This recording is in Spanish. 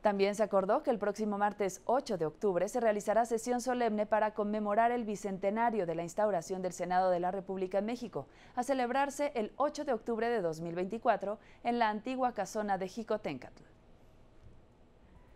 También se acordó que el próximo martes 8 de octubre se realizará sesión solemne para conmemorar el bicentenario de la instauración del Senado de la República en México, a celebrarse el 8 de octubre de 2024 en la antigua casona de Jicotencatl.